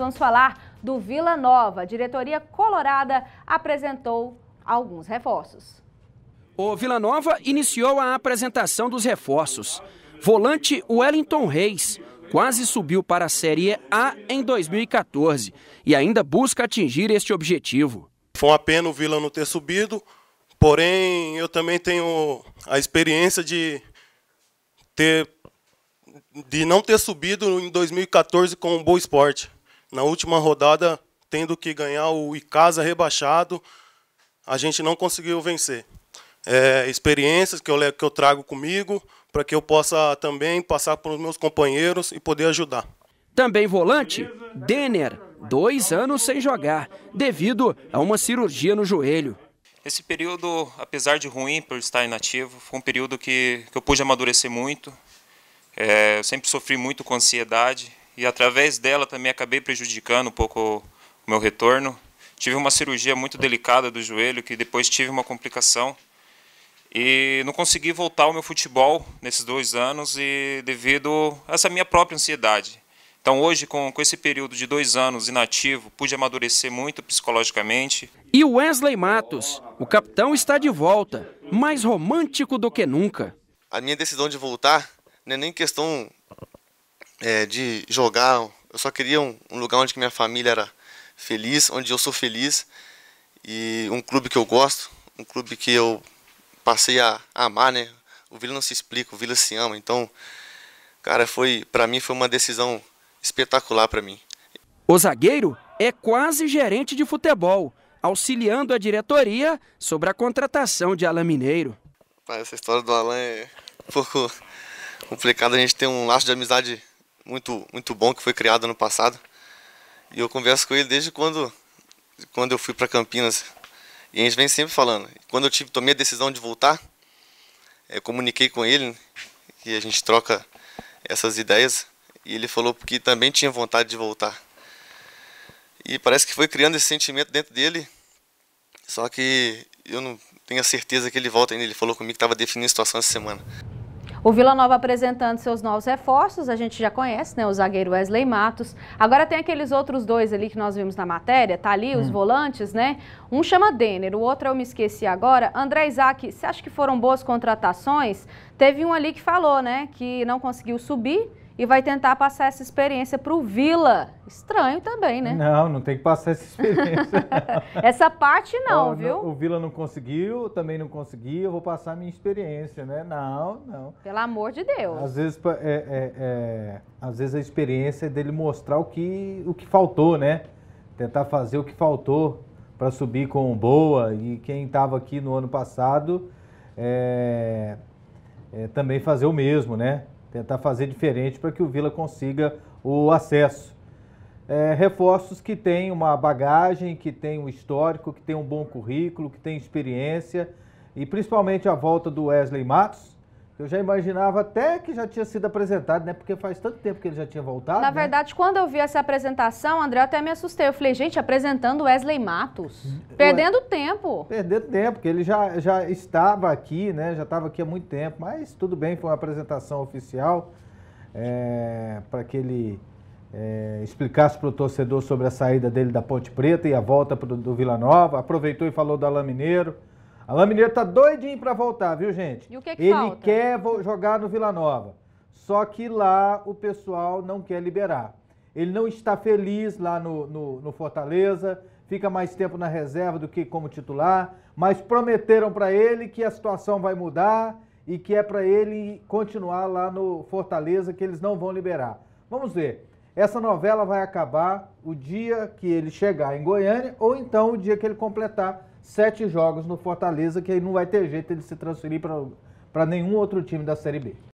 vamos falar do Vila Nova. A diretoria colorada apresentou alguns reforços. O Vila Nova iniciou a apresentação dos reforços. Volante Wellington Reis quase subiu para a Série A em 2014 e ainda busca atingir este objetivo. Foi uma pena o Vila não ter subido, porém eu também tenho a experiência de ter de não ter subido em 2014 com o um Boa Esporte. Na última rodada, tendo que ganhar o Icasa rebaixado, a gente não conseguiu vencer. É, experiências que eu, que eu trago comigo para que eu possa também passar para os meus companheiros e poder ajudar. Também volante, Denner, dois anos sem jogar, devido a uma cirurgia no joelho. Esse período, apesar de ruim por estar inativo, foi um período que, que eu pude amadurecer muito. É, eu sempre sofri muito com ansiedade, e através dela também acabei prejudicando um pouco o meu retorno. Tive uma cirurgia muito delicada do joelho, que depois tive uma complicação. E não consegui voltar ao meu futebol nesses dois anos, e devido a essa minha própria ansiedade. Então, hoje, com, com esse período de dois anos inativo, pude amadurecer muito psicologicamente. E Wesley Matos, o capitão está de volta, mais romântico do que nunca. A minha decisão de voltar não é nem questão é, de jogar. Eu só queria um, um lugar onde minha família era feliz, onde eu sou feliz e um clube que eu gosto, um clube que eu passei a, a amar, né? O Vila não se explica, o Vila se ama. Então, cara, foi para mim foi uma decisão espetacular para mim. O zagueiro é quase gerente de futebol, auxiliando a diretoria sobre a contratação de Alain Mineiro. Essa história do Alain é um pouco complicada. A gente tem um laço de amizade muito, muito bom que foi criado ano passado. E eu converso com ele desde quando, quando eu fui para Campinas. E a gente vem sempre falando. Quando eu tive, tomei a decisão de voltar, eu é, comuniquei com ele, né, e a gente troca essas ideias. E ele falou que também tinha vontade de voltar. E parece que foi criando esse sentimento dentro dele. Só que eu não tenho a certeza que ele volta ainda. Ele falou comigo que estava definindo a situação essa semana. O Vila Nova apresentando seus novos reforços, a gente já conhece, né? O zagueiro Wesley Matos. Agora tem aqueles outros dois ali que nós vimos na matéria, tá ali, hum. os volantes, né? Um chama Denner, o outro eu me esqueci agora. André Isaac, você acha que foram boas contratações? Teve um ali que falou, né? Que não conseguiu subir e vai tentar passar essa experiência para o Vila. Estranho também, né? Não, não tem que passar essa experiência. essa parte não, oh, viu? Não, o Vila não conseguiu, também não consegui, eu vou passar a minha experiência, né? Não, não. Pelo amor de Deus. Às vezes, é, é, é, às vezes a experiência é dele mostrar o que, o que faltou, né? Tentar fazer o que faltou para subir com boa. E quem estava aqui no ano passado é, é, também fazer o mesmo, né? tentar fazer diferente para que o Vila consiga o acesso. É, reforços que têm uma bagagem, que têm um histórico, que têm um bom currículo, que têm experiência e principalmente a volta do Wesley Matos, eu já imaginava até que já tinha sido apresentado, né? Porque faz tanto tempo que ele já tinha voltado. Na né? verdade, quando eu vi essa apresentação, André, eu até me assustei. Eu falei, gente, apresentando Wesley Matos. Hum, ué, perdendo tempo. Perdendo tempo, porque ele já, já estava aqui, né? Já estava aqui há muito tempo. Mas tudo bem, foi uma apresentação oficial é, para que ele é, explicasse para o torcedor sobre a saída dele da Ponte Preta e a volta pro, do Vila Nova. Aproveitou e falou do Alain Mineiro. Alain Mineiro tá doidinho para voltar, viu, gente? E o que, é que Ele falta? quer jogar no Vila Nova. Só que lá o pessoal não quer liberar. Ele não está feliz lá no, no, no Fortaleza, fica mais tempo na reserva do que como titular, mas prometeram para ele que a situação vai mudar e que é para ele continuar lá no Fortaleza, que eles não vão liberar. Vamos ver. Essa novela vai acabar o dia que ele chegar em Goiânia ou então o dia que ele completar sete jogos no Fortaleza, que aí não vai ter jeito ele se transferir para nenhum outro time da Série B.